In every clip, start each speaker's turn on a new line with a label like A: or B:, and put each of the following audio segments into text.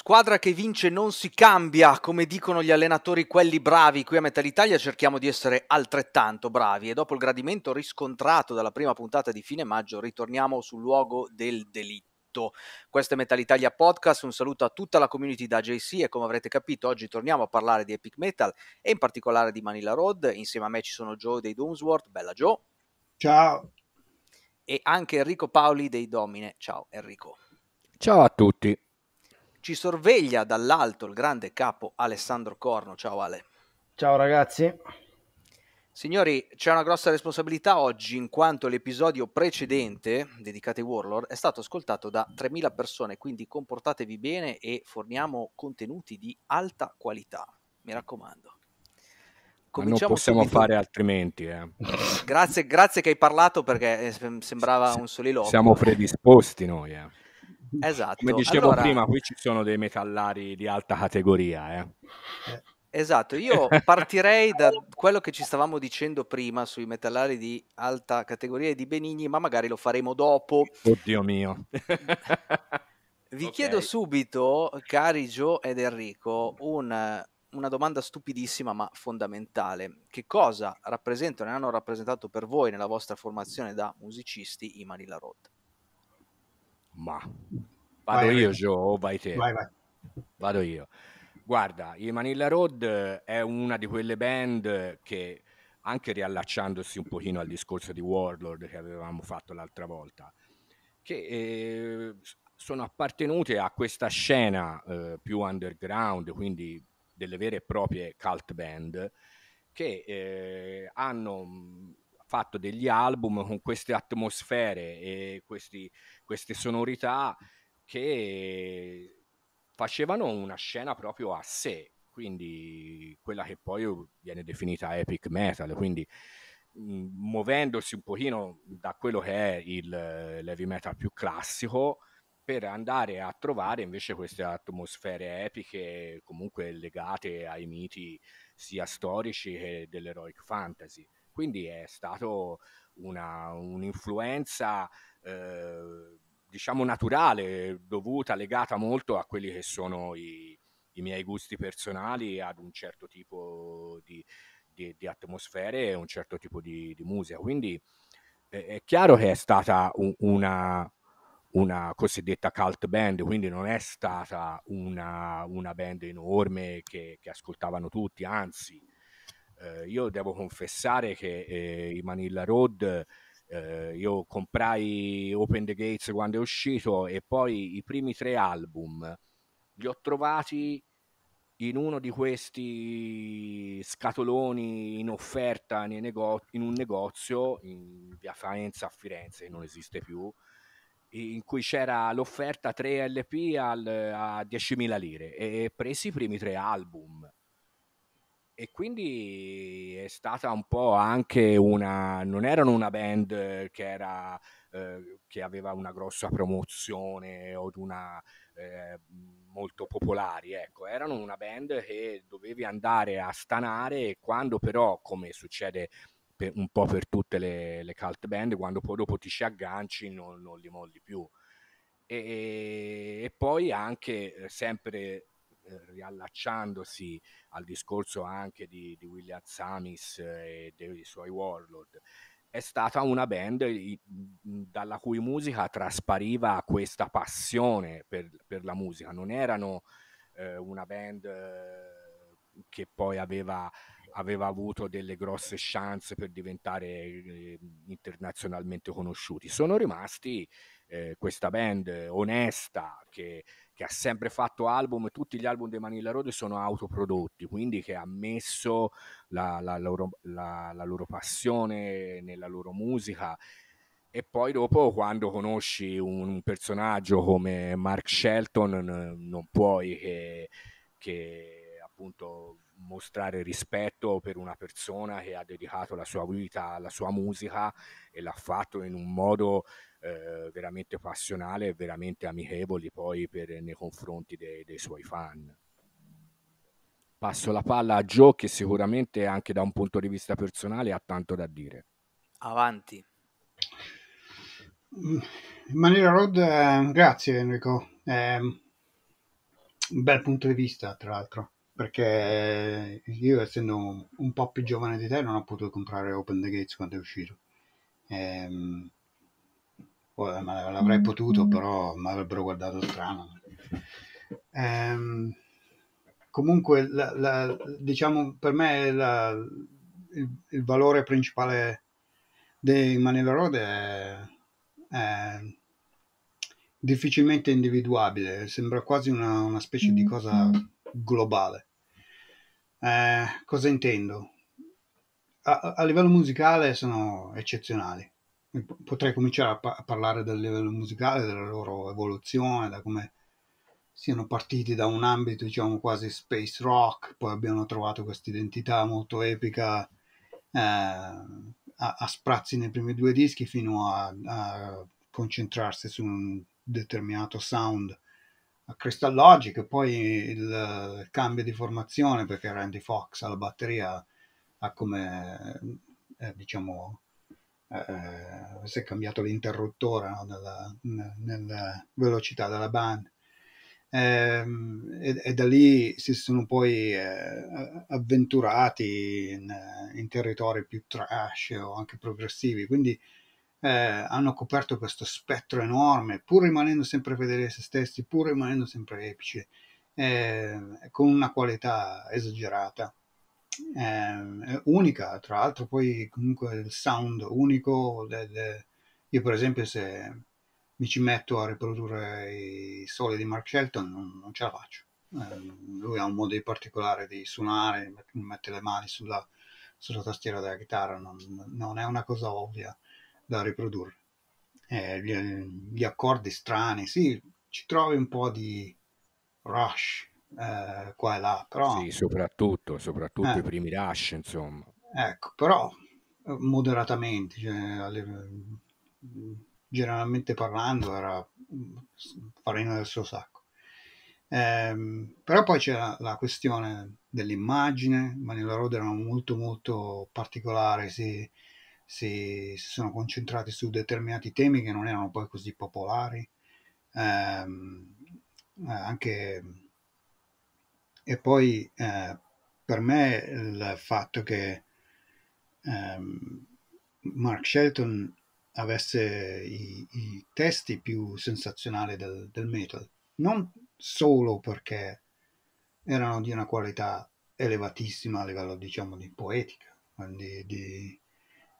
A: Squadra che vince non si cambia, come dicono gli allenatori quelli bravi. Qui a Metal Italia cerchiamo di essere altrettanto bravi e dopo il gradimento riscontrato dalla prima puntata di fine maggio ritorniamo sul luogo del delitto. Questo è Metal Italia Podcast, un saluto a tutta la community da JC e come avrete capito oggi torniamo a parlare di Epic Metal e in particolare di Manila Road. Insieme a me ci sono Joe dei Doomsworth, bella Joe. Ciao. E anche Enrico Paoli dei Domine. Ciao Enrico.
B: Ciao a tutti.
A: Ci sorveglia dall'alto il grande capo Alessandro Corno. Ciao Ale.
B: Ciao ragazzi.
A: Signori, c'è una grossa responsabilità oggi in quanto l'episodio precedente, dedicato ai Warlord, è stato ascoltato da 3.000 persone, quindi comportatevi bene e forniamo contenuti di alta qualità, mi raccomando. non possiamo subito. fare
C: altrimenti. Eh.
A: Grazie, grazie che hai parlato perché eh, sembrava un soliloquio. Siamo predisposti noi. Eh. Esatto. Come dicevo allora... prima, qui ci sono dei metallari
C: di alta categoria.
A: Eh. Esatto, io partirei da quello che ci stavamo dicendo prima sui metallari di alta categoria e di Benigni, ma magari lo faremo dopo.
C: Oddio mio.
A: Vi okay. chiedo subito, cari Gio ed Enrico, un, una domanda stupidissima ma fondamentale. Che cosa rappresentano e hanno rappresentato per voi nella vostra formazione da musicisti i
C: Manila Road? Ma vado vai, io, Joe, o vai te? Vai, vai. Vado io. Guarda, i Manila Road eh, è una di quelle band che, anche riallacciandosi un pochino al discorso di Warlord che avevamo fatto l'altra volta, che eh, sono appartenute a questa scena eh, più underground, quindi delle vere e proprie cult band, che eh, hanno fatto degli album con queste atmosfere e questi, queste sonorità che facevano una scena proprio a sé, quindi quella che poi viene definita epic metal, quindi mm, muovendosi un pochino da quello che è il heavy metal più classico per andare a trovare invece queste atmosfere epiche comunque legate ai miti sia storici che dell'eroic fantasy. Quindi è stato una, un'influenza eh, diciamo naturale, dovuta, legata molto a quelli che sono i, i miei gusti personali, ad un certo tipo di, di, di atmosfere e un certo tipo di, di musica. Quindi eh, è chiaro che è stata un, una, una cosiddetta cult band, quindi non è stata una, una band enorme che, che ascoltavano tutti, anzi eh, io devo confessare che eh, i Manila Road eh, io comprai Open the Gates quando è uscito e poi i primi tre album li ho trovati in uno di questi scatoloni in offerta nego- in un negozio in via Faenza a Firenze, che non esiste più, in cui c'era l'offerta 3 LP al, a 10.000 lire e presi i primi tre album e quindi è stata un po' anche una non erano una band che, era, eh, che aveva una grossa promozione o una eh, molto popolari ecco erano una band che dovevi andare a stanare quando però come succede per, un po' per tutte le, le, cult band quando poi dopo ti ci agganci non, non li molli più e, e poi anche eh, sempre eh, riallacciandosi al discorso anche di, di William Samis eh, e dei suoi Warlord, è stata una band dalla cui musica traspariva questa passione per, per la musica. Non erano eh, una band eh, che poi aveva, aveva, avuto delle grosse chance per diventare eh, internazionalmente conosciuti. Sono rimasti questa band onesta che che ha sempre fatto album, e tutti gli album dei Manila Road sono autoprodotti, quindi che ha messo la, la, loro, la, la loro passione nella loro musica e poi dopo quando conosci un, personaggio come Mark Shelton non puoi che, che appunto mostrare rispetto per una persona che ha dedicato la sua vita alla sua musica e l'ha fatto in un modo eh, veramente passionale e veramente amichevole poi per, nei confronti dei, dei suoi fan. Passo la palla a Joe che sicuramente anche da un punto di vista personale ha tanto da dire.
A: Avanti.
D: Mm, Manera Road, eh, grazie Enrico. Eh, un bel punto di vista, tra l'altro perché io essendo un po' più giovane di te non ho potuto comprare Open the Gates quando è uscito. Ehm, l'avrei potuto, mm. però mi avrebbero guardato strano. Ehm, comunque, la, la, diciamo, per me la, il, il, valore principale dei Manila Road è, è difficilmente individuabile, sembra quasi una, una specie di mm. cosa globale. Eh, cosa intendo? A, a, livello musicale sono eccezionali. Potrei cominciare a, pa- a, parlare del livello musicale, della loro evoluzione, da come siano partiti da un ambito diciamo quasi space rock, poi abbiano trovato questa identità molto epica eh, a, a, sprazzi nei primi due dischi fino a, a concentrarsi su un determinato sound a Crystal Logic e poi il cambio di formazione perché Randy Fox alla batteria ha come eh, diciamo eh, si è cambiato l'interruttore no, nella, nella, velocità della band eh, e, e, da lì si sono poi eh, avventurati in, in, territori più trash o anche progressivi quindi eh, hanno coperto questo spettro enorme, pur rimanendo sempre fedeli a se stessi, pur rimanendo sempre epici, eh, con una qualità esagerata, eh, unica tra l'altro, poi comunque il sound unico, del, io per esempio se mi ci metto a riprodurre i soli di Mark Shelton non, non ce la faccio. Eh, lui ha un modo particolare di suonare, mette le mani sulla, sulla tastiera della chitarra, non, non è una cosa ovvia da riprodurre. Eh, gli, gli, accordi strani, sì, ci trovi un po' di rush eh, qua e là,
C: però... Sì, soprattutto, soprattutto eh, i primi rush, insomma.
D: Ecco, però eh, moderatamente, cioè, generalmente parlando, era mm, farina del suo sacco. Eh, però poi c'è la, la questione dell'immagine, Manila Road era molto molto particolare, si si, si sono concentrati su determinati temi che non erano poi così popolari. Ehm, eh, anche, e poi eh, per me il fatto che ehm, Mark Shelton avesse i, i, testi più sensazionali del, del metal, non solo perché erano di una qualità elevatissima a livello diciamo di poetica, di, di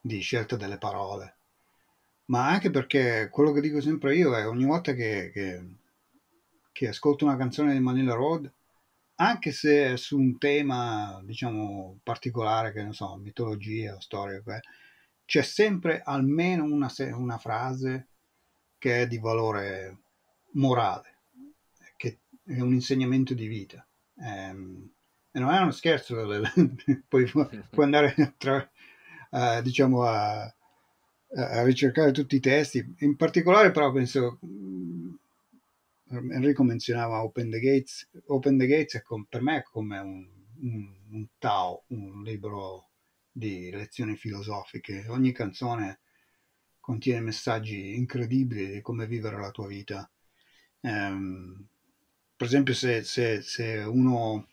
D: di scelta delle parole, ma anche perché quello che dico sempre io è ogni volta che, che, che ascolto una canzone di Manila Road, anche se è su un tema, diciamo, particolare, che ne so, mitologia o storia, eh, c'è sempre almeno una, una frase che è di valore morale, che è un insegnamento di vita. Ehm, e non è uno scherzo, puoi, puoi andare tra, a, diciamo a, a, ricercare tutti i testi. In particolare però penso, mm, Enrico menzionava Open the Gates, Open the Gates è com, per me è come un, un, un Tao, un libro di lezioni filosofiche. Ogni canzone contiene messaggi incredibili di come vivere la tua vita. Um, per esempio, se, se, se, uno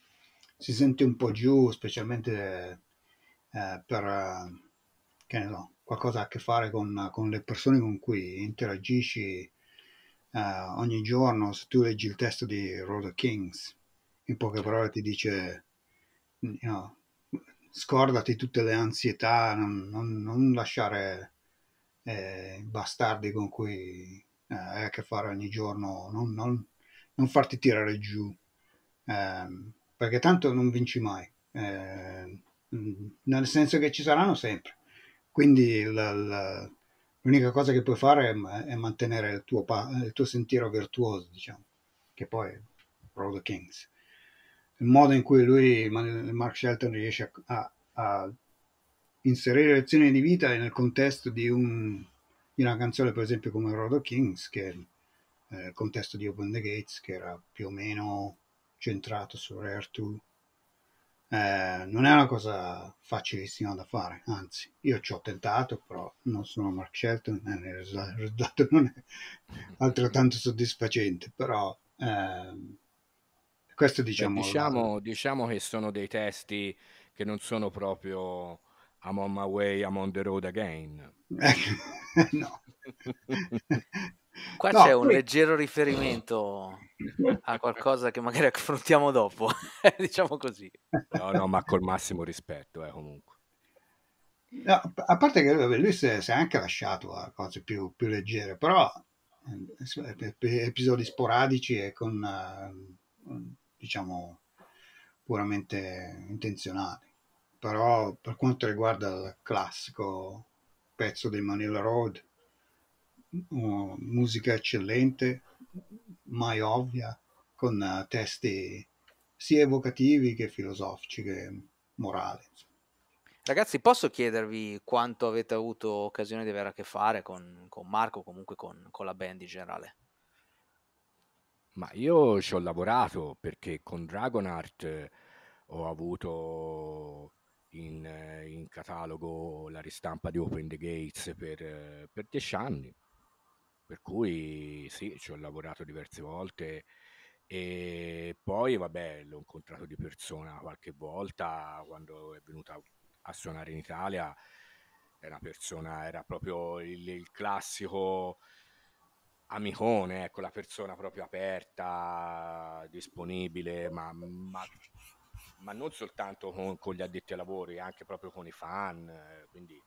D: si sente un po' giù, specialmente eh, per che ne so, qualcosa a che fare con, con le persone con cui interagisci uh, ogni giorno, se tu leggi il testo di Rosa Kings, in poche parole ti dice, mm, you know, scordati tutte le ansietà, non, non, non lasciare eh, bastardi con cui eh, hai a che fare ogni giorno, non, non farti tirare giù, eh, perché tanto non vinci mai, eh, mm, nel senso che ci saranno sempre quindi la, la, l'unica cosa che puoi fare è, è mantenere il tuo, pa, il tuo, sentiero virtuoso, diciamo, che poi è Road Kings. Il modo in cui lui, Mark Shelton, riesce a, a inserire lezioni di vita nel contesto di, un, di, una canzone, per esempio, come Road Kings, che è eh, il contesto di Open the Gates, che era più o meno centrato su Rare 2 eh, non è una cosa facilissima da fare, anzi, io ci ho tentato, però non sono Mark Shelton e il risultato non è altrettanto soddisfacente, però eh, questo diciamo, Beh, diciamo,
C: diciamo, diciamo... che sono dei testi che non sono proprio I'm on my way, I'm on the road again. no. Qua no,
A: c'è un poi... leggero
C: riferimento a qualcosa che magari affrontiamo dopo, diciamo così. No, no, ma col massimo rispetto, eh, comunque.
D: No, a parte che lui si è, anche lasciato a cose più, più leggere, però eh, episodi sporadici e con, eh, diciamo, puramente intenzionali. Però per quanto riguarda il classico pezzo dei Manila Road, musica eccellente, mai ovvia, con eh, testi sia evocativi che filosofici che morali. Ragazzi,
A: posso chiedervi quanto avete avuto occasione di avere a che fare con, con Marco, comunque con, con la band in generale?
C: Ma io ci ho lavorato perché con Dragon Art eh, ho avuto in, eh, in catalogo la ristampa di Open the Gates per, per dieci anni per cui sì, ci ho lavorato diverse volte e poi vabbè l'ho incontrato di persona qualche volta quando è venuta a suonare in Italia. È una persona, era proprio il, il classico amicone, ecco, la persona proprio aperta, disponibile, ma, ma, ma non soltanto con, con, gli addetti ai lavori, anche proprio con i fan, eh, quindi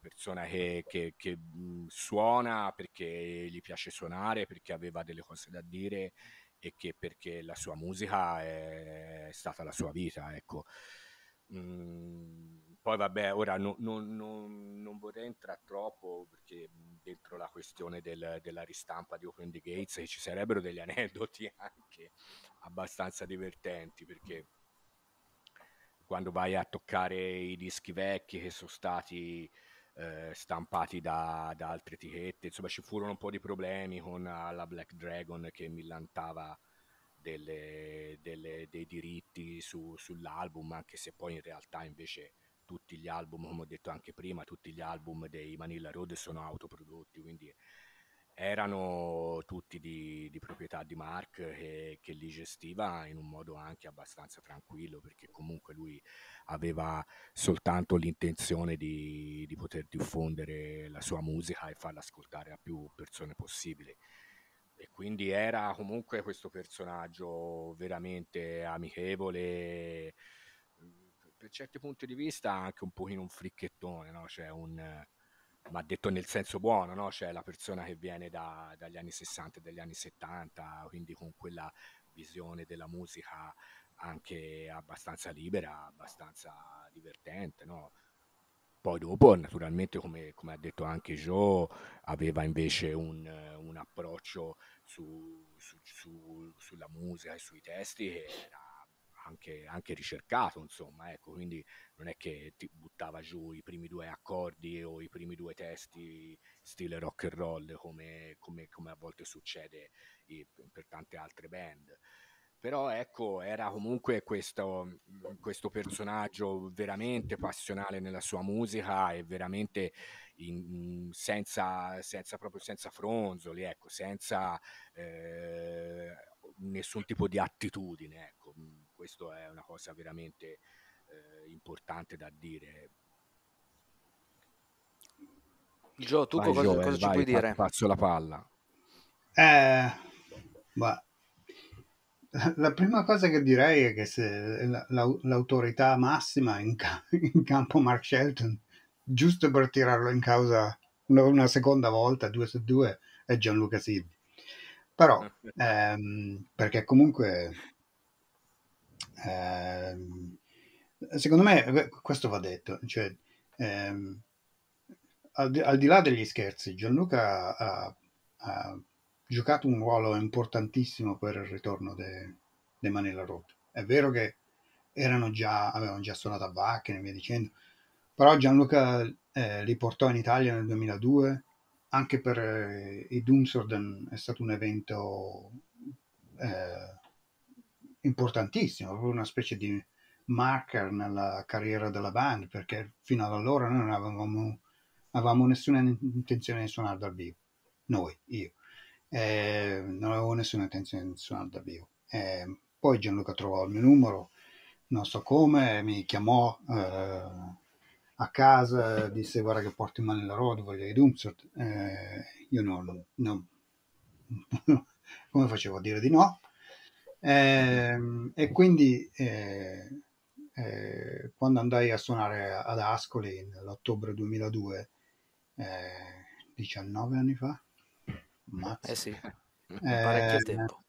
C: persona che, che, che mhmm, suona perché gli piace suonare, perché aveva delle cose da dire e che perché la sua musica è, stata la sua vita, ecco. Mm, poi vabbè, ora no, no, no, non vorrei entrare troppo perché mhmm, dentro la questione del, della ristampa di Open the Gates ci sarebbero degli aneddoti anche abbastanza divertenti perché quando vai a toccare i dischi vecchi che sono stati eh, stampati da, da, altre etichette, insomma ci furono un po' di problemi con eh, la Black Dragon che millantava delle, delle, dei diritti su, sull'album, anche se poi in realtà invece tutti gli album, come ho detto anche prima, tutti gli album dei Manila Road sono autoprodotti, quindi erano tutti di, di proprietà di Mark che, eh, che, li gestiva in un modo anche abbastanza tranquillo perché comunque lui aveva soltanto l'intenzione di, di poter diffondere la sua musica e farla ascoltare a più persone possibile e quindi era comunque questo personaggio veramente amichevole mm, per certi punti di vista anche un pochino un fricchettone no? cioè un ma detto nel senso buono, no? cioè la persona che viene da, dagli anni 60 e dagli anni 70, quindi con quella visione della musica anche abbastanza libera, abbastanza divertente. No? Poi dopo, naturalmente, come, come, ha detto anche Joe, aveva invece un, un approccio su, su, su, sulla musica e sui testi che era anche, anche ricercato, insomma, ecco, quindi non è che ti buttava giù i primi due accordi o i primi due testi stile rock and roll come, come, come a volte succede per tante altre band però ecco era comunque questo, questo, personaggio veramente passionale nella sua musica e veramente in, senza, senza, proprio senza fronzoli ecco, senza eh, nessun tipo di attitudine ecco questo è una cosa veramente eh, importante da dire. Gio,
A: tu vai, cosa, Joel, eh, cosa ci puoi pa- dire?
C: Passo la palla.
D: Eh, ma la prima cosa che direi è che se la, l'autorità massima in, in, campo Mark Shelton, giusto per tirarlo in causa una, una seconda volta, due su due, è Gianluca Silvi. Però, ehm, perché comunque Ehm, secondo me eh, questo va detto, cioè, ehm, al, di, al, di, là degli scherzi, Gianluca ha, ha, giocato un ruolo importantissimo per il ritorno dei de Manila Road. È vero che erano già, avevano già suonato a Wacken e via dicendo, però Gianluca eh, li portò in Italia nel 2002, anche per eh, i Doomsorden è stato un evento eh, importantissimo, proprio una specie di marker nella carriera della band, perché fino ad allora noi non avevamo, avevamo nessuna intenzione di suonare dal vivo, noi, io. Eh, non avevo nessuna intenzione di suonare dal vivo. Eh, poi Gianluca trovò il mio numero, non so come, mi chiamò eh, a casa, disse guarda che porti male mano la road, voglio i Doomsort. Eh, io non, non come facevo a dire di no? E, ehm, e quindi eh, eh, quando andai a suonare ad Ascoli nell'ottobre 2002, eh, 19 anni fa, mazza. eh sì, parecchio eh, tempo.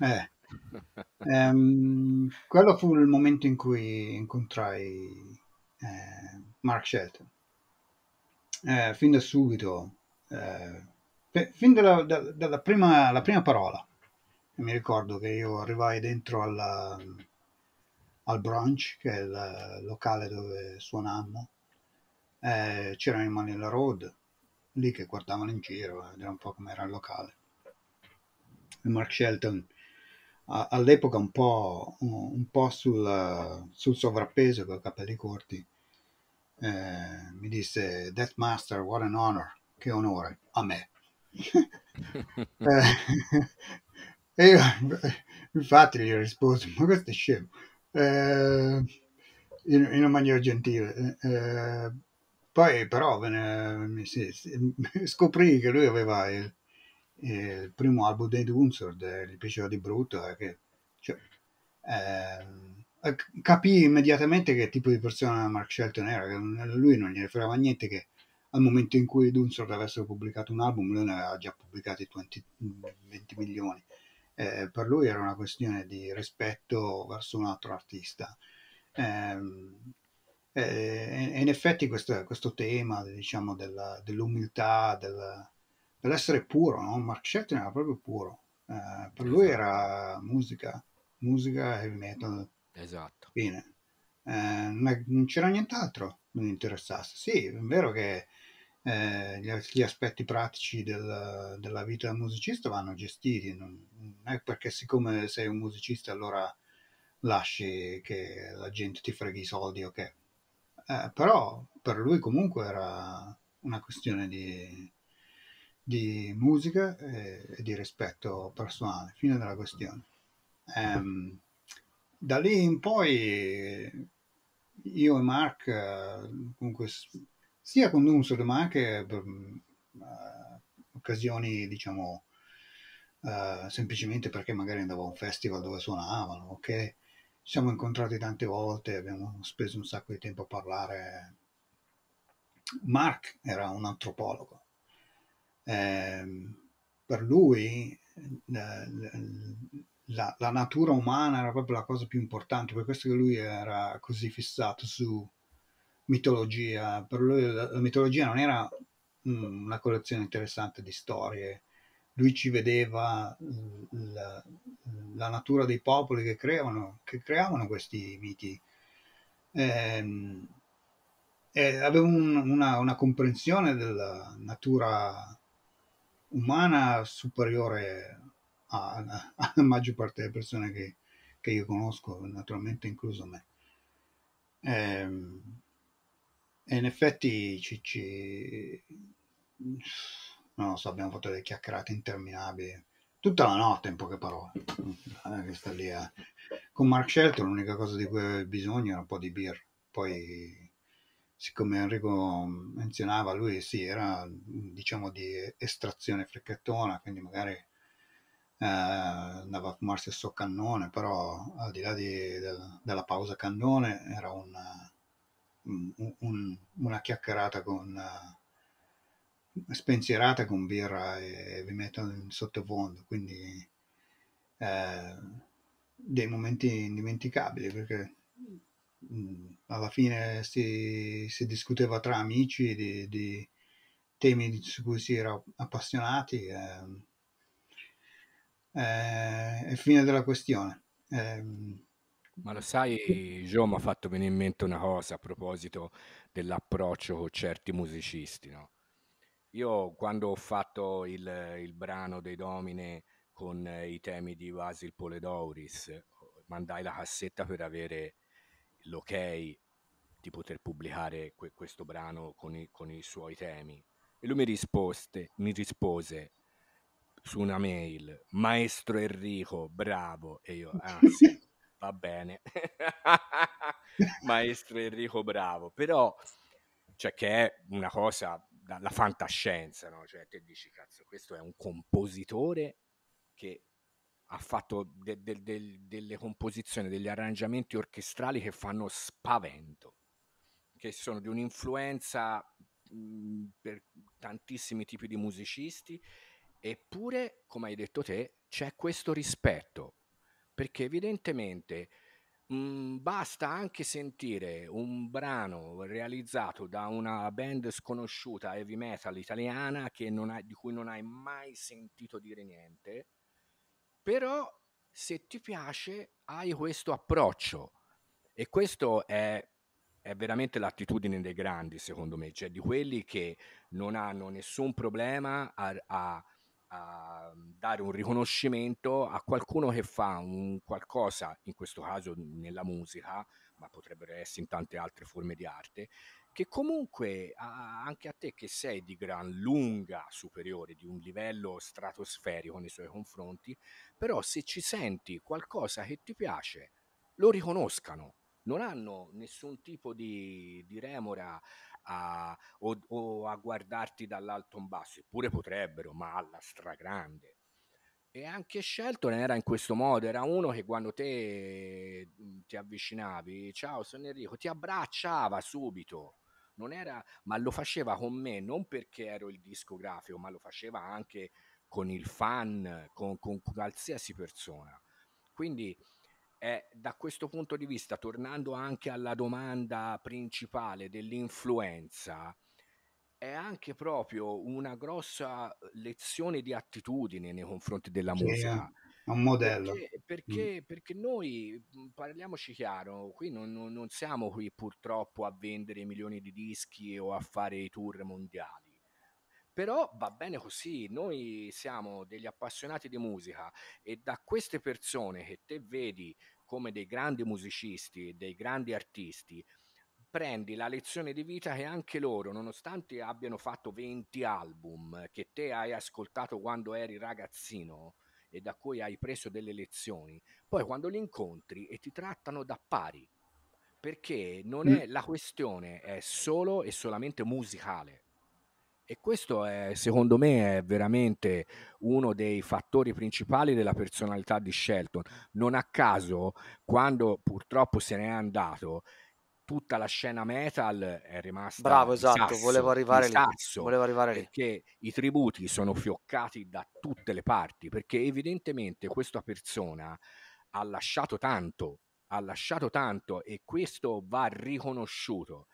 D: Eh. ehm, quello fu il momento in cui incontrai eh, Mark Shelton. fin da subito, fin dalla, da, dalla prima, prima parola, e mi ricordo che io arrivai dentro alla, al brunch, che è il locale dove suonammo, eh, c'erano i Manila Road, lì che guardavano in giro, era un po' come era il locale. E Mark Shelton all'epoca un po', un po sul, sul, sovrappeso con i capelli corti eh, mi disse Death Master what an honor che onore a me eh, e io, infatti gli ho risposto, ma questo è scemo, eh, in, in, una maniera gentile. Eh, eh poi però ne, sì, scoprì che lui aveva il, il primo album dei Dunsord, eh, gli piaceva di brutto, eh, che, cioè, eh, capì immediatamente che tipo di persona Mark Shelton era, che lui non gli fregava niente che al momento in cui Dunsord avessero pubblicato un album, lui ne aveva già pubblicati 20, 20 mm, milioni eh, per lui era una questione di rispetto verso un altro artista. Ehm, eh, eh, in effetti questo, questo tema diciamo, della, dell'umiltà, del, dell'essere puro, no? Mark Shelton era proprio puro, eh, per lui esatto. era musica, musica heavy metal. Esatto. Fine. Eh, non c'era nient'altro che non interessasse. Sì, è vero che eh, gli aspetti pratici del, della vita del musicista vanno gestiti, non, non, è perché siccome sei un musicista allora lasci che la gente ti freghi i soldi o okay. che... Eh, però per lui comunque era una questione di, di musica e, e, di rispetto personale, fine della questione. Um, da lì in poi io e Mark eh, comunque sia con Doomsday ma anche per uh, occasioni diciamo uh, semplicemente perché magari andavo a un festival dove suonavano ok ci siamo incontrati tante volte abbiamo speso un sacco di tempo a parlare Mark era un antropologo eh, per lui eh, la, la, la natura umana era proprio la cosa più importante per questo che lui era così fissato su mitologia, per lui la, mitologia non era mm, una collezione interessante di storie, lui ci vedeva mm, la, la natura dei popoli che creavano, che creavano questi miti. E, ehm, e aveva un, una, una comprensione della natura umana superiore alla, maggior parte delle persone che, che io conosco, naturalmente incluso me. Ehm, e in effetti ci, ci... non lo so, abbiamo fatto delle chiacchierate interminabili. Tutta la notte, in poche parole. Eh, a... Eh. Con Mark Shelton l'unica cosa di cui avevo bisogno era un po' di birra. Poi, siccome Enrico menzionava, lui sì, era diciamo di estrazione frecchettona, quindi magari eh, andava a fumarsi il suo cannone, però al di là di, del, della pausa cannone era un un, un, una chiacchierata con, uh, spensierata con birra e vi mettono in sottofondo, quindi uh, dei momenti indimenticabili perché mh, mm, alla fine si, si, discuteva tra amici di, di temi su cui si era appassionati ehm, eh, e fine della questione. Eh,
C: ma lo sai, Gio mi ha fatto venire in mente una cosa a proposito dell'approccio con certi musicisti, no? Io quando ho fatto il, il brano dei Domine con eh, i temi di Vasil Poledouris, mandai la cassetta per avere l'ok di poter pubblicare que- questo brano con i, con i, suoi temi. E lui mi, risposte, mi rispose su una mail, Maestro Enrico, bravo. E io, ah sì va bene, maestro Enrico Bravo, però cioè, che è una cosa dalla fantascienza, no? cioè te dici cazzo, questo è un compositore che ha fatto de- de- de- delle composizioni, degli arrangiamenti orchestrali che fanno spavento, che sono di un'influenza mh, mhmm, per tantissimi tipi di musicisti, eppure, come hai detto te, c'è questo rispetto perché evidentemente mh, mhmm, basta anche sentire un brano realizzato da una band sconosciuta heavy metal italiana ha, di cui non hai mai sentito dire niente, però se ti piace hai questo approccio e questo è è veramente l'attitudine dei grandi, secondo me, cioè di quelli che non hanno nessun problema a, a a mhmm, dare un riconoscimento a qualcuno che fa un qualcosa, in questo caso nella musica, ma potrebbero essere in tante altre forme di arte, che comunque anche a te che sei di gran lunga superiore, di un livello stratosferico nei suoi confronti, però se ci senti qualcosa che ti piace, lo riconoscano, non hanno nessun tipo di, di remora a, o, o a guardarti dall'alto in basso, eppure potrebbero, ma alla stragrande. E anche Shelton era in questo modo, era uno che quando te mm, ti avvicinavi, ciao sono Enrico, ti abbracciava subito, non era, ma lo faceva con me non perché ero il discografico, ma lo faceva anche con il fan, con, con qualsiasi persona. Quindi eh, da questo punto di vista, tornando anche alla domanda principale dell'influenza, è anche proprio una grossa lezione di attitudine nei confronti della che musica.
D: È un modello. Perché,
C: perché, mm. perché, noi, mm, parliamoci chiaro, qui non, non siamo qui purtroppo a vendere milioni di dischi o a fare i tour mondiali però va bene così, noi siamo degli appassionati di musica e da queste persone che te vedi come dei grandi musicisti, dei grandi artisti, prendi la lezione di vita che anche loro, nonostante abbiano fatto 20 album che te hai ascoltato quando eri ragazzino e da cui hai preso delle lezioni, poi quando li incontri e ti trattano da pari, perché non è, la questione è solo e solamente musicale e questo è, secondo me, è veramente uno dei fattori principali della personalità di Shelton. Non a caso, quando purtroppo se n'è andato, tutta la scena metal è rimasta bravo esatto sasso, volevo arrivare lì volevo arrivare perché i tributi sono fioccati da tutte le parti perché evidentemente questa persona ha lasciato tanto ha lasciato tanto e questo va riconosciuto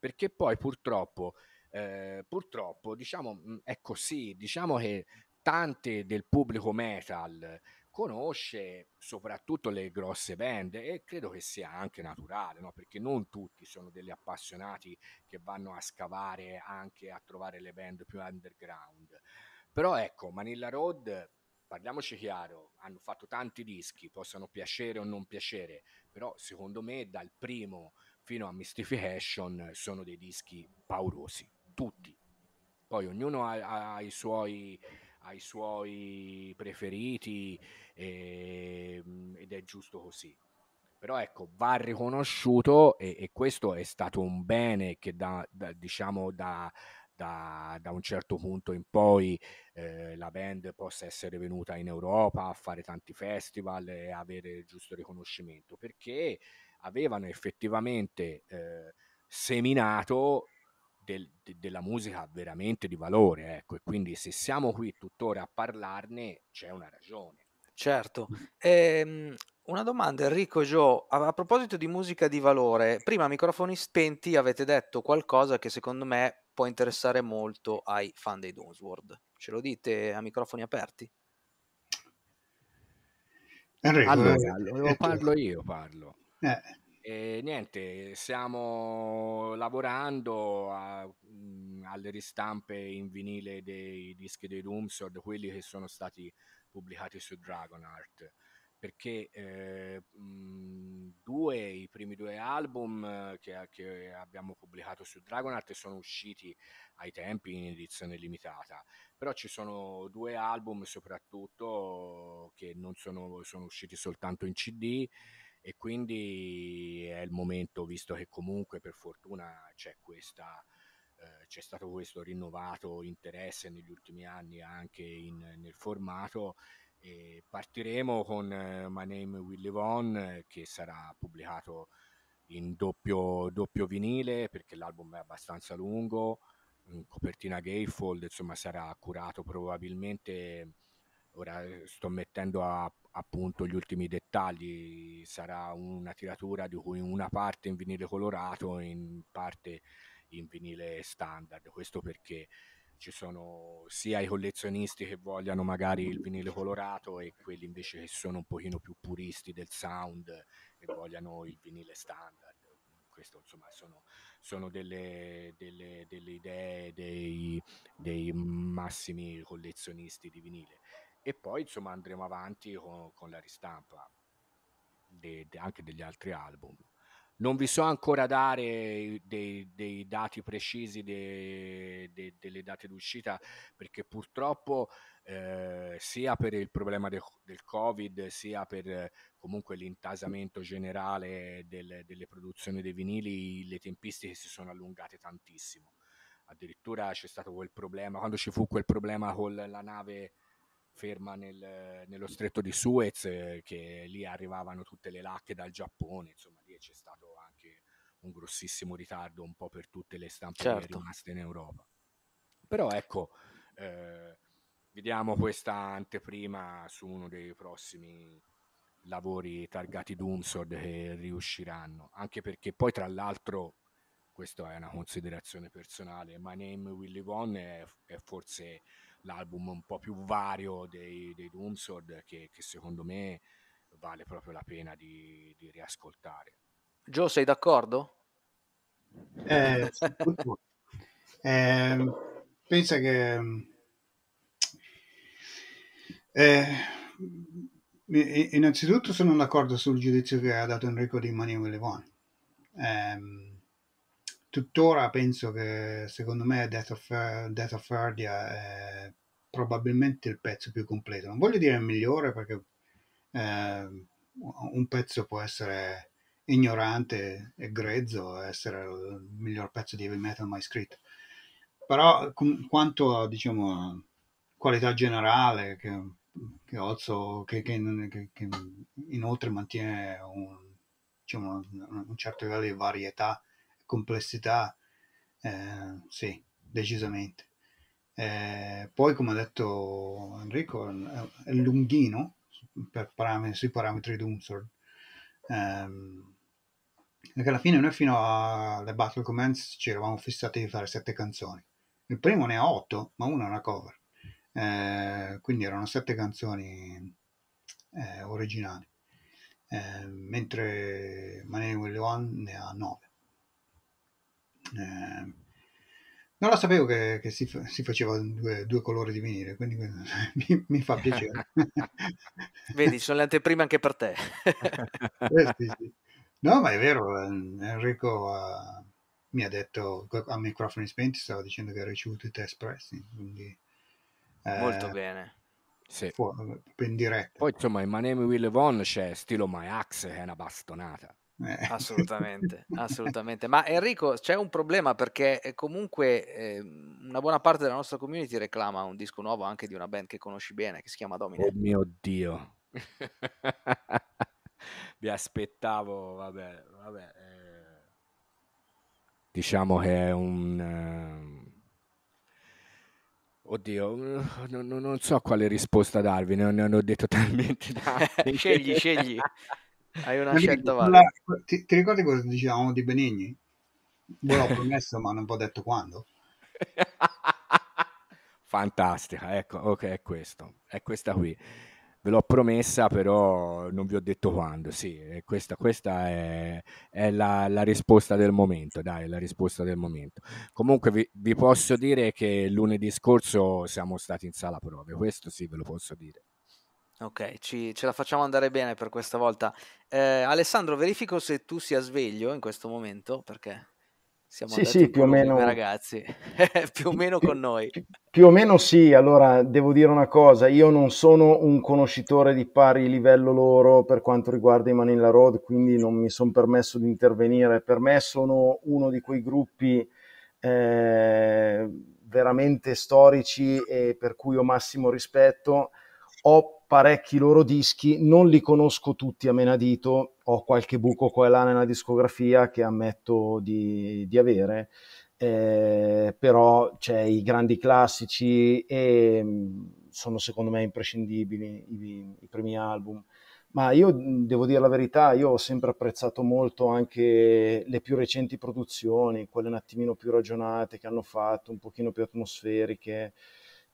C: perché poi purtroppo eh, purtroppo diciamo, mm, è così, diciamo che tante del pubblico metal conosce soprattutto le grosse band e credo che sia anche naturale, no? perché non tutti sono degli appassionati che vanno a scavare anche a trovare le band più underground. Però ecco, Manila Road, parliamoci chiaro, hanno fatto tanti dischi, possono piacere o non piacere, però secondo me dal primo fino a Mystification sono dei dischi paurosi tutti. Poi ognuno ha, ha, i, suoi, ha i, suoi, preferiti e, ehm, ed è giusto così. Però ecco, va riconosciuto e, e questo è stato un bene che da, da diciamo da, da, da, un certo punto in poi eh, la band possa essere venuta in Europa a fare tanti festival e avere il giusto riconoscimento perché avevano effettivamente eh, seminato del, de, della musica veramente di valore, ecco, e quindi se siamo qui tuttora a parlarne c'è una ragione. Certo. Ehm, una domanda
A: Enrico Gio, a, a proposito di musica di valore, prima a microfoni spenti avete detto qualcosa che secondo me può interessare molto ai fan dei Donsword. Ce lo dite a
C: microfoni aperti?
D: Enrico, allora, eh, parlo
C: io, parlo. Eh, e niente, stiamo lavorando a, mh, mhmm, alle ristampe in vinile dei dischi dei Doomsord, quelli che sono stati pubblicati su Dragon Art perché eh, mh, mhmm, due, i primi due album che, che, abbiamo pubblicato su Dragon Art sono usciti ai tempi in edizione limitata, però ci sono due album soprattutto che non sono, sono usciti soltanto in CD e quindi è il momento, visto che comunque per fortuna c'è, questa, eh, c'è stato questo rinnovato interesse negli ultimi anni anche in, nel formato. E partiremo con eh, My Name Will Live On che sarà pubblicato in doppio, doppio vinile perché l'album è abbastanza lungo, in copertina gayfold insomma sarà curato probabilmente Ora eh, sto mettendo a appunto gli ultimi dettagli, sarà una tiratura di cui una parte in vinile colorato e in parte in vinile standard, questo perché ci sono sia i collezionisti che vogliono magari il vinile colorato e quelli invece che sono un pochino più puristi del sound e vogliono il vinile standard. Questo insomma sono, sono delle, delle, delle, idee dei, dei massimi collezionisti di vinile e poi insomma andremo avanti con, con la ristampa de, de, anche degli altri album. Non vi so ancora dare dei, dei dati precisi de, delle date d'uscita perché purtroppo eh, sia per il problema del Covid sia per eh, comunque l'intasamento generale del, delle produzioni dei vinili le tempistiche si sono allungate tantissimo. Addirittura c'è stato quel problema, quando ci fu quel problema con la nave ferma nel, nello stretto di Suez, che lì arrivavano tutte le lacche dal Giappone, insomma lì c'è stato anche un grossissimo ritardo un po' per tutte le stampe certo. rimaste in Europa. Però ecco, eh, vediamo questa anteprima su uno dei prossimi lavori targati Doomsod che riusciranno, anche perché poi tra l'altro, questa è una considerazione personale, My Name Will Live On è, è forse l'album un po' più vario dei, dei Doomsword che, che, secondo me vale proprio la pena di, di riascoltare. Gio,
A: sei d'accordo?
D: Eh, eh, pensa che mm, eh, innanzitutto sono d'accordo sul giudizio che ha dato Enrico di Manuel Levon. Eh, tuttora penso che secondo me Death of, Death of Ardia è probabilmente il pezzo più completo. Non voglio dire il migliore perché eh, un pezzo può essere ignorante e grezzo, essere il miglior pezzo di heavy metal mai scritto. Però com- quanto a diciamo, qualità generale che, che, Ozzo, che, che, che inoltre mantiene un, diciamo, un certo livello di varietà complessità, eh, sì, decisamente. Eh, poi, come ha detto Enrico, è lunghino param- sui parametri di Unsword. Eh, perché alla fine noi fino alle Battle Commands ci eravamo fissati di fare sette canzoni. Il primo ne ha otto, ma una è una cover. Eh, quindi erano sette canzoni eh, originali, eh, mentre Money Will ne ha nove. Ehm, non lo sapevo che, che si, si, faceva due, due, colori di vinile, quindi mi, mi fa piacere.
A: Vedi, sono le anteprime anche per te. eh, sì, sì.
D: No, ma è vero, Enrico uh, mi ha detto, a microfoni spenti stava dicendo che ha ricevuto i test pressing, quindi... Eh, Molto bene.
C: Sì. Fu- in eh, diretta. Poi insomma in My Name Will Live c'è Stilo My Axe che è una bastonata. Eh.
A: Assolutamente, assolutamente. Ma Enrico, c'è un problema perché eh, comunque eh, una buona parte della nostra community reclama un disco nuovo anche di una band che
C: conosci bene, che si chiama Domino. Oh mio Dio. Vi aspettavo, vabbè, vabbè. Eh, diciamo che è un... Ehm, oddio, non, non, so quale risposta darvi, ne, ne ho detto talmente. Tante.
D: scegli, scegli. Hai una ma scelta valida. ti, ti, ricordi cosa dicevamo di Benigni? Ve l'ho promesso, ma non vi ho detto quando.
C: Fantastica, ecco, ok, è questo, è questa qui. Ve l'ho promessa, però non vi ho detto quando. Sì, questa, questa è, è la, la, risposta del momento. Dai, la risposta del momento. Comunque, vi, vi posso dire che lunedì scorso siamo stati in sala prove. Questo sì, ve lo posso dire.
A: Ok, ci, ce la facciamo andare bene per questa volta. Eh, Alessandro, verifico se tu sia sveglio in questo momento, perché siamo sì, sì, più o meno... ragazzi, più o meno con noi. Più,
B: più o meno sì, allora devo dire una cosa, io non sono un conoscitore di pari livello loro per quanto riguarda i Manila Road, quindi non mi sono permesso di intervenire. Per me sono uno di quei gruppi... Eh, veramente storici e per cui ho massimo rispetto. Ho parecchi loro dischi, non li conosco tutti a menadito, ho qualche buco qua e là nella discografia che ammetto di, di avere, eh, però c'è i grandi classici e mm, sono secondo me imprescindibili i, i primi album. Ma io mm, devo dire la verità, io ho sempre apprezzato molto anche le più recenti produzioni, quelle un attimino più ragionate che hanno fatto, un pochino più atmosferiche.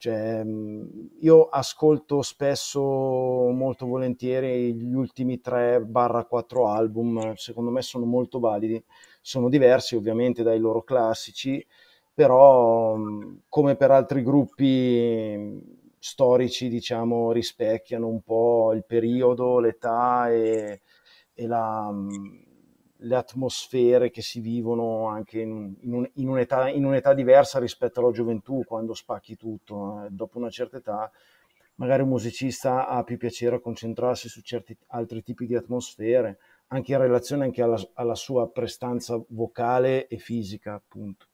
B: Cioè, mm, io ascolto spesso, molto volentieri, gli ultimi 3-4 album, secondo me sono molto validi, sono diversi ovviamente dai loro classici, però mm, come per altri gruppi mm, storici, diciamo, rispecchiano un po' il periodo, l'età e, e la le atmosfere che si vivono anche in, un, in, un'età, in, un'età, diversa rispetto alla gioventù, quando spacchi tutto, dopo una certa età magari un musicista ha più piacere a concentrarsi su certi altri tipi di atmosfere, anche in relazione anche alla, alla sua prestanza vocale e fisica, appunto.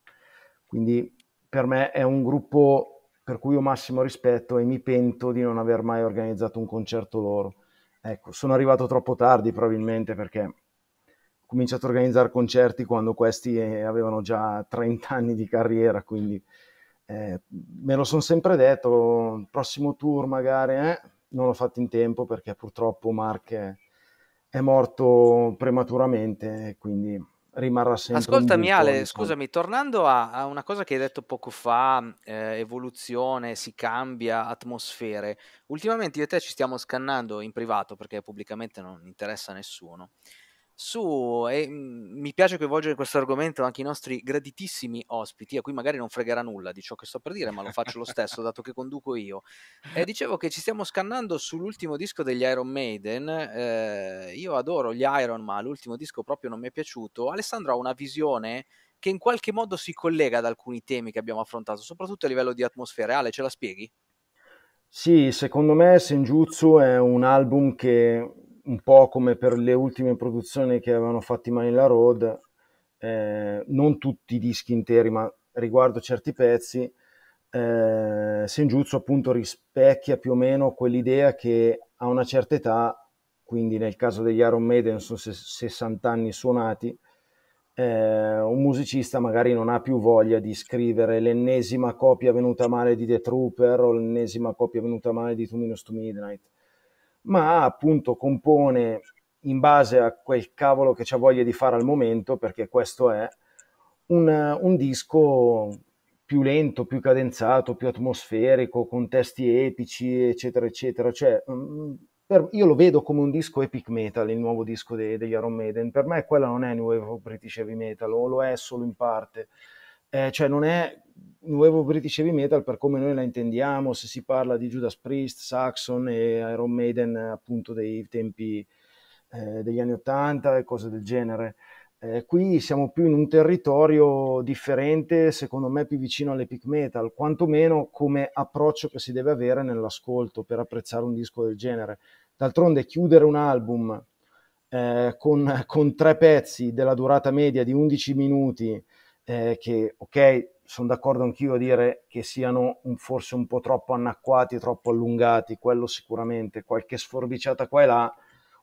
B: Quindi per me è un gruppo per cui ho massimo rispetto e mi pento di non aver mai organizzato un concerto loro. Ecco, sono arrivato troppo tardi probabilmente perché cominciato a organizzare concerti quando questi eh, avevano già 30 anni di carriera, quindi eh, me lo sono sempre detto, prossimo tour magari, eh, non l'ho fatto in tempo perché purtroppo Mark è, è morto prematuramente, quindi rimarrà sempre. Ascoltami Ale, scusami,
A: tornando a, a, una cosa che hai detto poco fa, eh, evoluzione, si cambia, atmosfere, ultimamente io e te ci stiamo scannando in privato perché pubblicamente non interessa a nessuno su, e mm, mi piace coinvolgere questo argomento anche i nostri graditissimi ospiti, a cui magari non fregherà nulla di ciò che sto per dire, ma lo faccio lo stesso, dato che conduco io. E dicevo che ci stiamo scannando sull'ultimo disco degli Iron Maiden, eh, io adoro gli Iron, ma l'ultimo disco proprio non mi è piaciuto. Alessandro ha una visione che in qualche modo si collega ad alcuni temi che abbiamo affrontato, soprattutto a livello di atmosfera. Ale, ce la spieghi?
B: Sì, secondo me Senjutsu è un album che un po' come per le ultime produzioni che avevano fatto i Manila Road, eh, non tutti i dischi interi, ma riguardo certi pezzi, eh, Senjutsu appunto rispecchia più o meno quell'idea che a una certa età, quindi nel caso degli Iron Maiden sono 60 anni suonati, eh, un musicista magari non ha più voglia di scrivere l'ennesima copia venuta male di The Trooper o l'ennesima copia venuta male di Two Minus to Midnight ma appunto compone in base a quel cavolo che c'ha voglia di fare al momento, perché questo è, un, un disco più lento, più cadenzato, più atmosferico, con testi epici, eccetera, eccetera. Cioè, mm, mm, per, io lo vedo come un disco epic metal, il nuovo disco de, degli Iron Maiden. Per me quella non è New Wave of British Heavy Metal, o lo è solo in parte eh, cioè non è nuovo British Heavy Metal per come noi la intendiamo, se si parla di Judas Priest, Saxon e Iron Maiden appunto dei tempi eh, degli anni 80 e cose del genere. Eh, qui siamo più in un territorio differente, secondo me più vicino all'epic metal, quantomeno come approccio che si deve avere nell'ascolto per apprezzare un disco del genere. D'altronde chiudere un album eh, con, con, tre pezzi della durata media di 11 minuti eh, che ok, sono d'accordo anch'io a dire che siano un, forse un po' troppo anacquati, troppo allungati, quello sicuramente, qualche sforbiciata qua e là,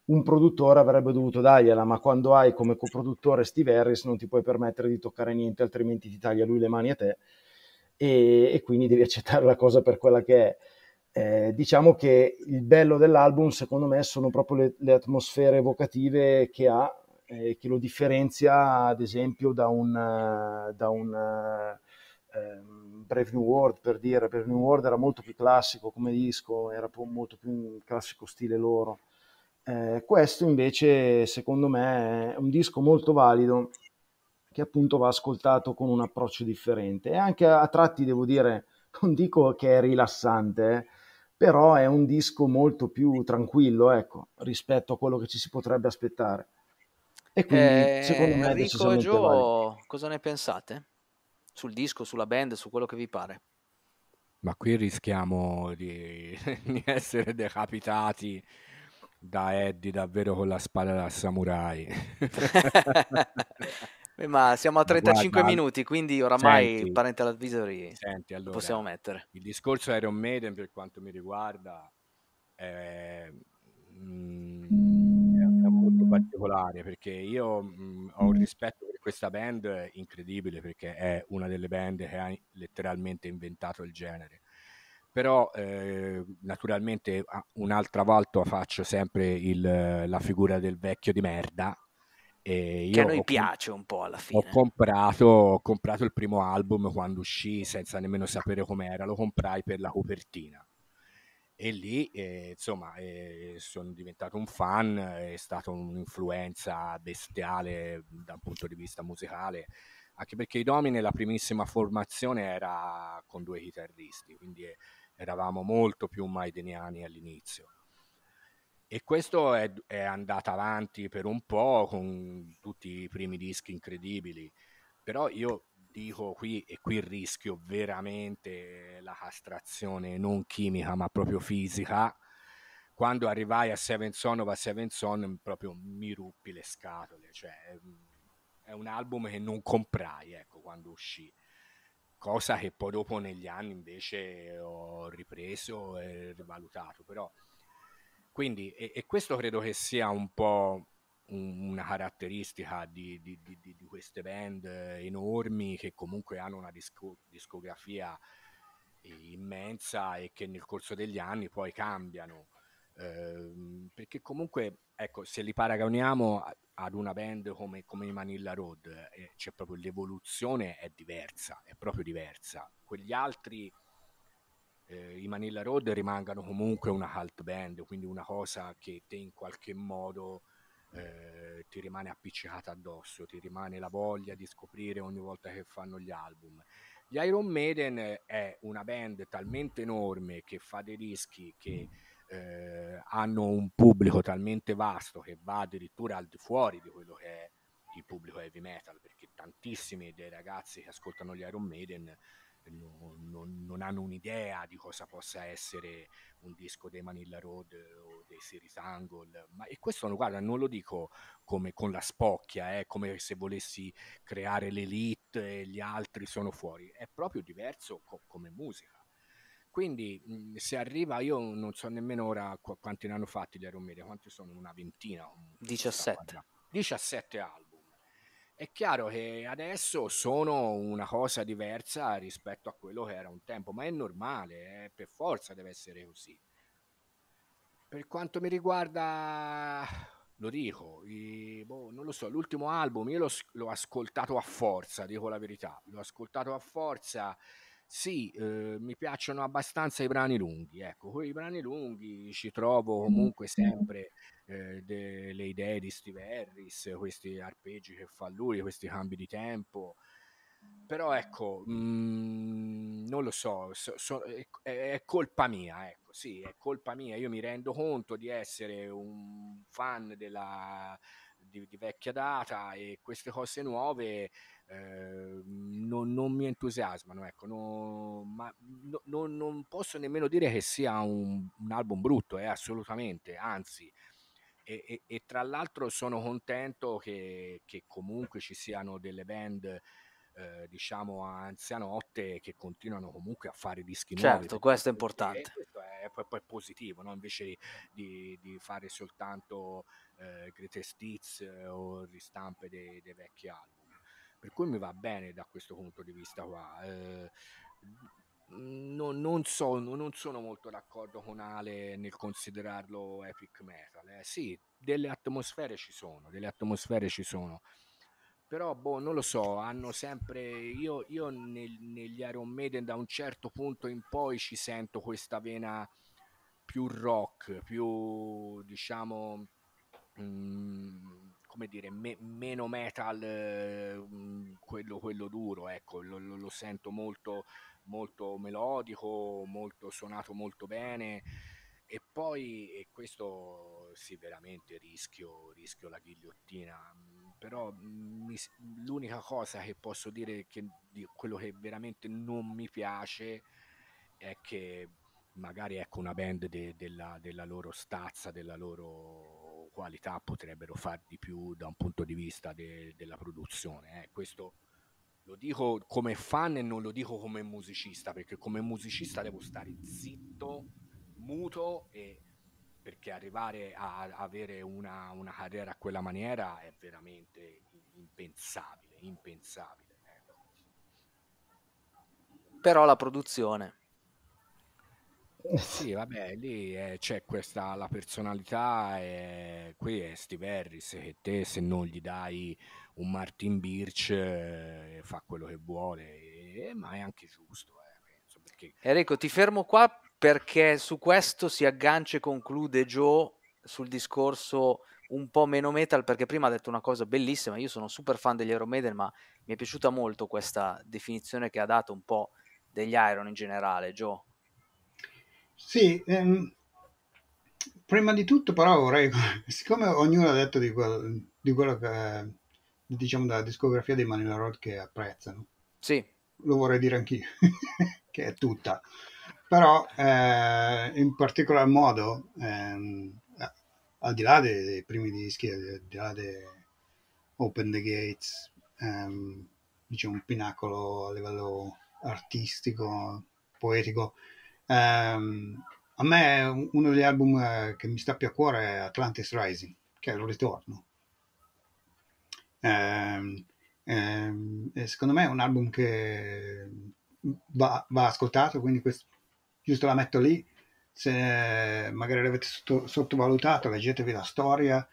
B: un produttore avrebbe dovuto dargliela, ma quando hai come coproduttore Steve Harris non ti puoi permettere di toccare niente, altrimenti ti taglia lui le mani a te e, e quindi devi accettare la cosa per quella che è. Eh, diciamo che il bello dell'album, secondo me, sono proprio le, le atmosfere evocative che ha, eh, che lo differenzia ad esempio da un, eh, da un eh, ehm, Brave New World per dire, Brave New World era molto più classico come disco, era molto più un classico stile loro. Eh, questo invece secondo me è un disco molto valido che appunto va ascoltato con un approccio differente e anche a tratti devo dire, non dico che è rilassante, eh, però è un disco molto più tranquillo ecco, rispetto a quello che ci si potrebbe aspettare. E quindi eh, secondo me Enrico e Gio,
A: cosa ne pensate? Sul disco, sulla band, su quello che vi pare?
C: Ma qui rischiamo di, di essere decapitati da Eddie davvero con la spada da samurai. ma siamo a 35 Guarda, minuti, quindi oramai senti, parental advisory senti, allora, possiamo mettere. Il discorso Iron Maiden, per quanto mi riguarda, è, mm, molto mm. particolare perché io mh, mm, ho un mm. rispetto per questa band eh, incredibile perché è una delle band che ha letteralmente inventato il genere però eh, naturalmente un'altra volta faccio sempre il, la figura del vecchio di merda e che a noi ho, piace
A: un po' alla fine.
C: Ho comprato, ho comprato il primo album quando uscì senza nemmeno sapere com'era, lo comprai per la copertina e lì eh, insomma eh, sono diventato un fan, è stata un'influenza bestiale dal punto di vista musicale, anche perché i Domine la primissima formazione era con due chitarristi, quindi eravamo molto più maideniani all'inizio. E questo è, è andato avanti per un po' con tutti i primi dischi incredibili, però io dico qui e qui rischio veramente la castrazione non chimica ma proprio fisica quando arrivai a Seven Son of a Seven Son proprio mi ruppi le scatole cioè ehm, è un album che non comprai ecco quando uscì cosa che poi dopo negli anni invece ho ripreso e rivalutato però quindi e, e questo credo che sia un po' una caratteristica di, di, di, di, queste band enormi che comunque hanno una disco, discografia immensa e che nel corso degli anni poi cambiano. Eh, perché comunque, ecco, se li paragoniamo ad una band come, come i Manila Road, eh, c'è proprio l'evoluzione è diversa, è proprio diversa. Quegli altri, eh, i Manila Road rimangono comunque una cult band, quindi una cosa che te in qualche modo eh, ti rimane appiccicata addosso, ti rimane la voglia di scoprire ogni volta che fanno gli album. Gli Iron Maiden è una band talmente enorme che fa dei dischi che eh, hanno un pubblico talmente vasto che va addirittura al di fuori di quello che è il pubblico heavy metal, perché tantissimi dei ragazzi che ascoltano gli Iron Maiden non, non, non, hanno un'idea di cosa possa essere un disco dei Manila Road eh, o dei Series Angle, ma e questo guarda, non lo dico come con la spocchia, eh, come se volessi creare l'elite e gli altri sono fuori, è proprio diverso co- come musica. Quindi mm, se arriva, io non so nemmeno ora qu- quanti ne hanno fatti gli Iron quanti sono? Una ventina? 17. 17 album è chiaro che adesso sono una cosa diversa rispetto a quello che era un tempo, ma è normale, eh? per forza deve essere così. Per quanto mi riguarda, lo dico, i, boh, non lo so, l'ultimo album io l'ho, l'ho, ascoltato a forza, dico la verità, l'ho ascoltato a forza. Sì, eh, mi piacciono abbastanza i brani lunghi, ecco, con i brani lunghi ci trovo comunque sempre eh, delle idee di Steve Harris, questi arpeggi che fa lui, questi cambi di tempo. Però ecco, mh, mm, non lo so, so, so è, è, colpa mia, ecco, sì, è colpa mia. Io mi rendo conto di essere un fan della, di, di vecchia data e queste cose nuove eh, non, non, mi entusiasmano, ecco, no, ma no, no, non posso nemmeno dire che sia un, un album brutto, eh, assolutamente, anzi, e, e, e tra l'altro sono contento che, che, comunque ci siano delle band eh, diciamo anzianotte che continuano comunque a fare dischi certo, nuovi. Certo, questo è importante. Questo è, poi, poi positivo, no? invece di, di, fare soltanto eh, greatest hits eh, o ristampe dei, dei, vecchi album. Per cui mi va bene da questo punto di vista qua. Eh, Mhmm, no, non, sono, non, sono, molto d'accordo con Ale nel considerarlo epic metal. Eh. Sì, delle atmosfere ci sono, delle atmosfere ci sono. Però boh, non lo so, hanno sempre. Io, io nel, negli Iron Maiden da un certo punto in poi ci sento questa vena più rock, più diciamo Mm, come dire, me, meno metal, eh, quello, quello, duro, ecco, lo, lo, sento molto molto melodico, molto suonato molto bene e poi e questo sì veramente rischio, rischio la ghigliottina però mm, mi, l'unica cosa che posso dire che di quello che veramente non mi piace è che magari ecco una band de, della, della loro stazza della loro qualità potrebbero far di più da un punto di vista de, della produzione eh. questo lo dico come fan e non lo dico come musicista, perché come musicista devo stare zitto, muto e perché arrivare a avere una, una carriera a quella maniera è veramente impensabile, impensabile. Ecco.
A: Però la produzione.
C: Sì, vabbè, lì è, eh, c'è questa la personalità, è, eh, qui è Steve Harris che te se non gli dai un Martin Birch eh, fa quello che vuole, eh, ma è anche giusto. Eh, penso, perché... Enrico,
A: ti fermo qua perché su questo si aggancia e conclude Joe sul discorso un po' meno metal perché prima ha detto una cosa bellissima, io sono super fan degli Iron Maiden ma mi è piaciuta molto questa definizione che ha dato un po' degli Iron in generale, Joe.
D: Sì, ehm, prima di tutto però vorrei, siccome ognuno ha detto di quello, di quello che diciamo, dalla discografia dei Manila Road che apprezzano. Sì. Lo vorrei dire anch'io, che è tutta. Però eh, in particolar modo, ehm, al di là dei, dei, primi dischi, al di là di Open the Gates, ehm, diciamo un pinacolo a livello artistico, poetico, ehm, a me uno degli album eh, che mi sta più a cuore è Atlantis Rising, che è il ritorno Ehm, ehm, secondo me è un album che mm, va, va ascoltato, quindi questo, giusto la metto lì. Se magari l'avete sotto, sottovalutato, leggetevi la storia,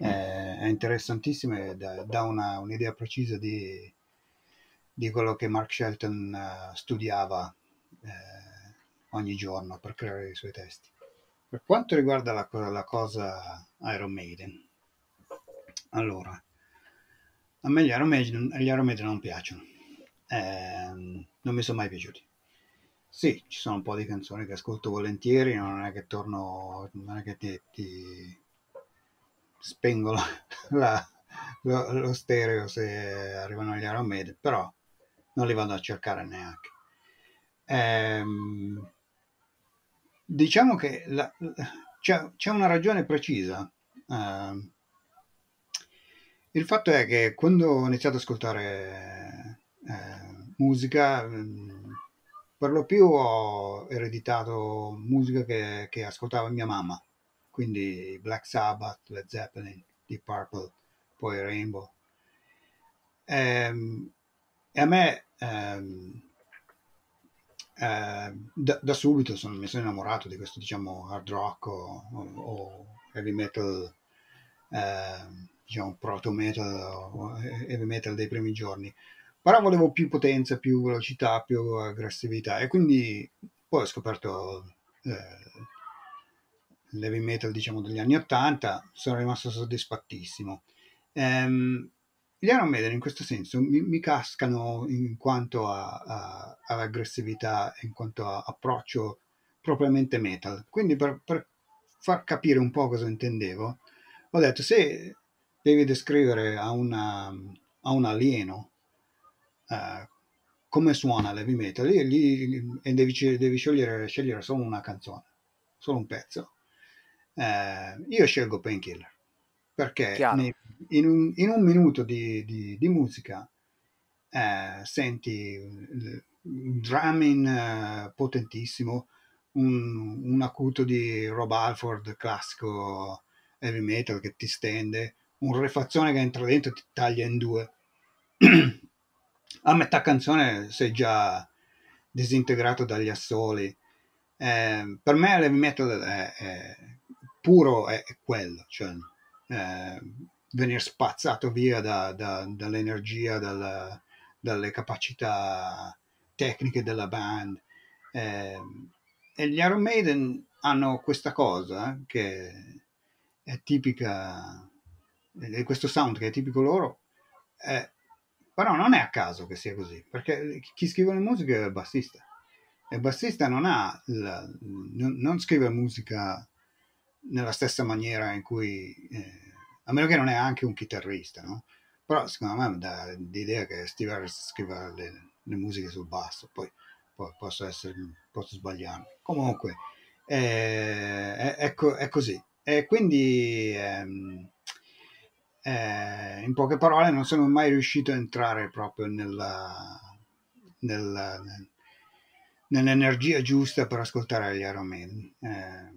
D: eh, è interessantissima e dà una, un'idea precisa di, di, quello che Mark Shelton uh, studiava eh, ogni giorno per creare i suoi testi. Per quanto riguarda la, la cosa Iron Maiden, allora, a me gli aeromedi, non piacciono, eh, non mi sono mai piaciuti. Sì, ci sono un po' di canzoni che ascolto volentieri, non è che torno, non è che ti, ti spengo la, la, lo, lo, stereo se arrivano gli Aeromade, però non li vado a cercare neanche. Ehm, diciamo che la, c'è, c'è, una ragione precisa. Ehm, il fatto è che quando ho iniziato ad ascoltare eh, musica, mm, per lo più ho ereditato musica che, che, ascoltava mia mamma, quindi Black Sabbath, Led Zeppelin, Deep Purple, poi Rainbow. E, ehm, e a me ehm, eh, da, da, subito sono, mi sono innamorato di questo diciamo hard rock o, o heavy metal. Ehm, diciamo, proto metal eh, heavy metal dei primi giorni. Però volevo più potenza, più velocità, più aggressività e quindi poi ho scoperto eh, l'heavy metal diciamo degli anni 80, sono rimasto soddisfattissimo. Ehm, gli Iron Maiden in questo senso mi, mi cascano in quanto a, a, all'aggressività, in quanto a approccio propriamente metal. Quindi per, per far capire un po' cosa intendevo, ho detto se devi descrivere a, una, um, a un alieno uh, come suona l'heavy metal e, gli, e devi, devi scegliere, scegliere, solo una canzone, solo un pezzo. Uh, io scelgo Painkiller perché nei, in, un, in, un, minuto di, di, di musica uh, senti un drumming potentissimo, un, un, acuto di Rob Alford classico heavy metal che ti stende, un refazione che entra dentro e ti taglia in due. A metà canzone sei già disintegrato dagli assoli. Eh, per me l'heavy metal è, è puro è, è, quello, cioè eh, venire spazzato via da, da, dall'energia, dalla, dalle capacità tecniche della band. Eh, e gli Iron Maiden hanno questa cosa eh, che è tipica questo sound che è tipico loro, eh, però non è a caso che sia così, perché chi scrive le musiche è il bassista. E il bassista non, ha la, non, non scrive musica nella stessa maniera in cui, eh, a meno che non è anche un chitarrista, no? però secondo me dà l'idea che Steve Harris scriva le, le musiche sul basso, poi, poi posso, essere, posso sbagliarmi. Comunque, eh, è, è, è, così. E quindi... Ehm, eh, in poche parole non sono mai riuscito a entrare proprio nella, nella, nell'energia giusta per ascoltare gli Iron Eh,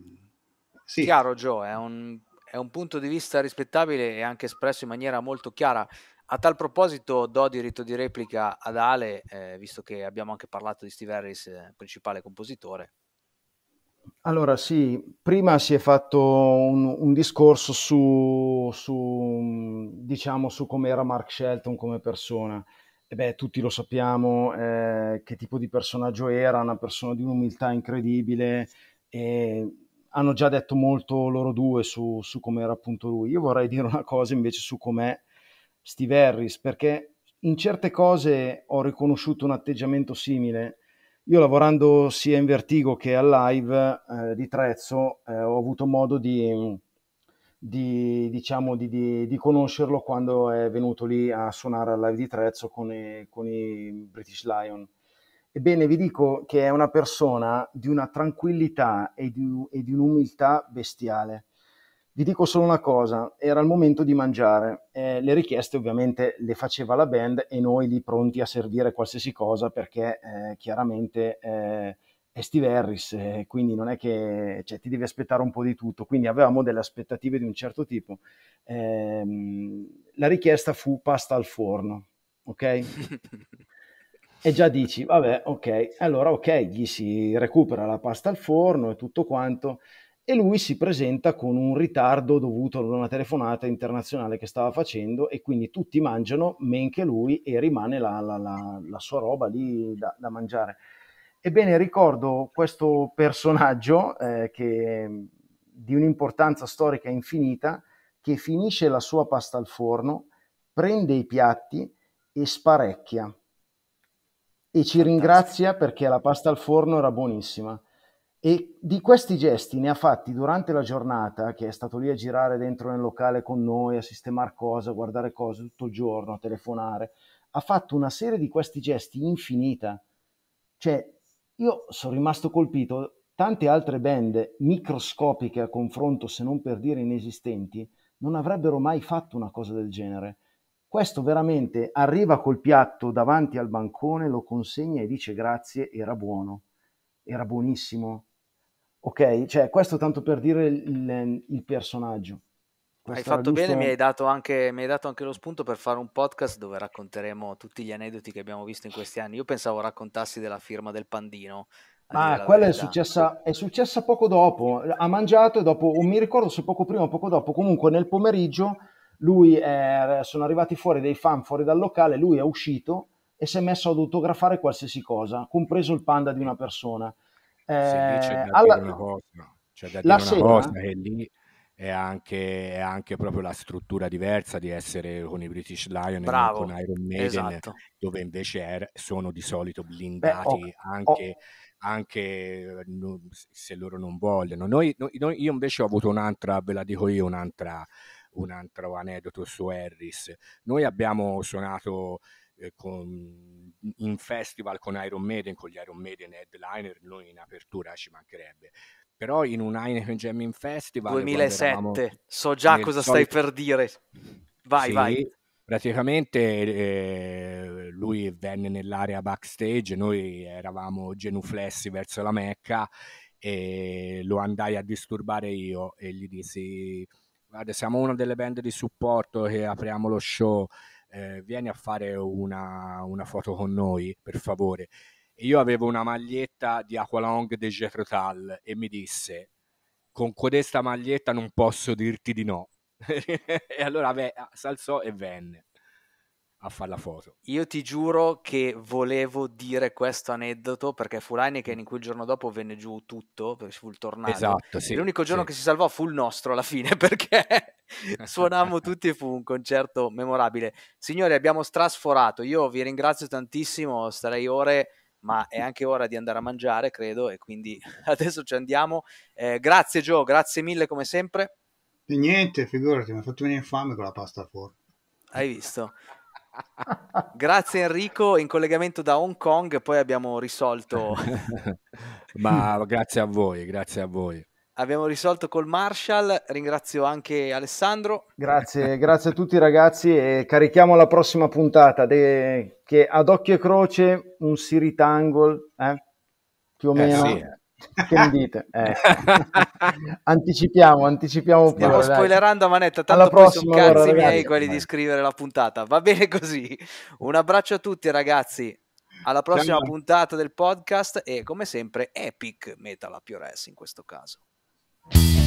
A: sì. Chiaro Joe, è un, è un punto di vista rispettabile e anche espresso in maniera molto chiara. A tal proposito do diritto di replica ad Ale, eh, visto che abbiamo anche parlato di Steve Harris, eh, principale compositore,
B: allora sì, prima si è fatto un, un discorso su, su, diciamo, su come era Mark Shelton come persona. E beh, tutti lo sappiamo eh, che tipo di personaggio era, una persona di un'umiltà incredibile e hanno già detto molto loro due su, su come era appunto lui. Io vorrei dire una cosa invece su com'è Steve Harris, perché in certe cose ho riconosciuto un atteggiamento simile io lavorando sia in Vertigo che a Live eh, di Trezzo eh, ho avuto modo di, di, diciamo, di, di, conoscerlo quando è venuto lì a suonare al Live di Trezzo con i, con i British Lion. Ebbene, vi dico che è una persona di una tranquillità e di, e di un'umiltà bestiale. Vi dico solo una cosa, era il momento di mangiare. Eh, le richieste ovviamente le faceva la band e noi lì pronti a servire qualsiasi cosa perché eh, chiaramente eh, è Stiverris, Harris, eh, quindi non è che cioè, ti devi aspettare un po' di tutto. Quindi avevamo delle aspettative di un certo tipo. Ehm, la richiesta fu pasta al forno, ok? e già dici, vabbè, ok, allora ok, gli si recupera la pasta al forno e tutto quanto e lui si presenta con un ritardo dovuto ad una telefonata internazionale che stava facendo e quindi tutti mangiano men che lui e rimane la, la, la, la sua roba lì da, da, mangiare. Ebbene, ricordo questo personaggio eh, che, di un'importanza storica infinita che finisce la sua pasta al forno, prende i piatti e sparecchia e ci ringrazia perché la pasta al forno era buonissima e di questi gesti ne ha fatti durante la giornata, che è stato lì a girare dentro nel locale con noi, a sistemare cose, a guardare cose tutto il giorno, a telefonare. Ha fatto una serie di questi gesti infinita. Cioè, io sono rimasto colpito. Tante altre band microscopiche a confronto, se non per dire inesistenti, non avrebbero mai fatto una cosa del genere. Questo veramente arriva col piatto davanti al bancone, lo consegna e dice grazie, era buono, era buonissimo, Ok? Cioè, questo tanto per dire il, il personaggio. Questo hai fatto bene, mi hai,
A: anche, mi hai, dato anche, lo spunto per fare un podcast dove racconteremo tutti gli aneddoti che abbiamo visto in questi anni. Io pensavo raccontassi della firma del Pandino. Ma quella è
B: successa, è successa, poco dopo. Ha mangiato e dopo, non mi ricordo se poco prima o poco dopo, comunque nel pomeriggio lui è, sono arrivati fuori dei fan fuori dal locale, lui è uscito e si è messo ad autografare qualsiasi cosa, compreso il panda di una persona. Eh, sì, c'è da alla... dire una
C: cosa, c'è cioè che lì è anche, è anche, proprio la struttura diversa di essere con i British Lion e con Iron Maiden, esatto. dove invece è, er, sono di solito blindati Beh, oh, anche, oh. anche se loro non vogliono. Noi, noi, io invece ho avuto un'altra, ve la dico io, un'altra, un altro aneddoto su Harris. Noi abbiamo suonato eh, con, in festival con Iron Maiden, con gli Iron Maiden headliner, noi in apertura ci mancherebbe. Però in un Heineken Jamming Festival 2007, so già cosa stai per dire. Vai, sì, vai. Praticamente eh, lui venne nell'area backstage, noi eravamo genuflessi verso la Mecca e lo andai a disturbare io e gli dissi guarda siamo una delle band di supporto che apriamo lo show eh, vieni a fare una, una, foto con noi, per favore. E io avevo una maglietta di Aqualong de Jethro e mi disse, con questa maglietta non posso dirti di no. e allora beh, salzò e venne a fare la foto. Io ti giuro che volevo dire
A: questo aneddoto perché fu l'Heineken in cui il giorno dopo venne giù tutto, perché fu il tornado. Esatto, sì, L'unico giorno sì. che si salvò fu il nostro alla fine perché suonammo tutti e fu un concerto memorabile. Signori, abbiamo strasforato. Io vi ringrazio tantissimo, starei ore
D: ma è anche
A: ora di andare a mangiare, credo, e quindi adesso ci andiamo. Eh, grazie Gio, grazie mille come sempre.
D: niente, figurati, mi ha fatto venire fame con la pasta fuori.
A: Hai visto? Grazie Enrico, in collegamento da Hong Kong, poi abbiamo risolto.
C: Ma grazie a voi, grazie a voi.
A: Abbiamo risolto col Marshall, ringrazio anche Alessandro.
B: Grazie, grazie a tutti ragazzi e carichiamo la prossima puntata de... che ad occhio e croce un Siritangle, eh? più o eh, meno. Eh sì. Che mi dite? Eh. anticipiamo, anticipiamo. Stiamo pure, spoilerando a
A: manetta, tanto Alla prossima, sono cazzi allora, miei quelli di scrivere la puntata. Va bene così. Un abbraccio a tutti ragazzi. Alla prossima Ciao. puntata del podcast e come sempre Epic Metal a Piores in questo caso.